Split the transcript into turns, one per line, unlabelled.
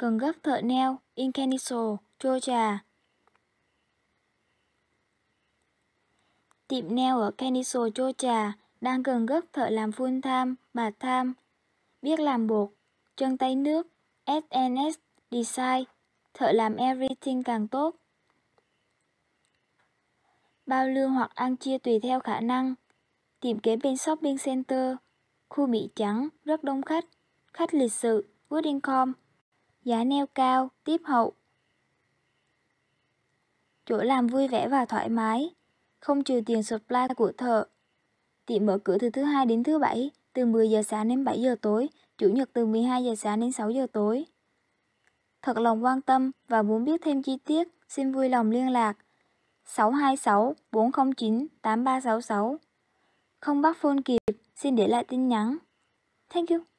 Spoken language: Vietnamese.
cần gấp thợ neo in Kennesaw, trà Tiệm neo ở Kennesaw, trà đang cần gấp thợ làm full time, bà tham, biết làm bột, chân tay nước, SNS Design, thợ làm everything càng tốt. Bao lương hoặc ăn chia tùy theo khả năng. Tiệm kế bên shopping center, khu bị trắng, rất đông khách, khách lịch sự, good com giá neo cao, tiếp hậu. Chỗ làm vui vẻ và thoải mái, không trừ tiền supply của thợ. Tiệm mở cửa từ thứ hai đến thứ bảy, từ 10 giờ sáng đến 7 giờ tối, chủ nhật từ 12 giờ sáng đến 6 giờ tối. Thật lòng quan tâm và muốn biết thêm chi tiết, xin vui lòng liên lạc 626 409 8366. Không bắt phone kịp, xin để lại tin nhắn. Thank you.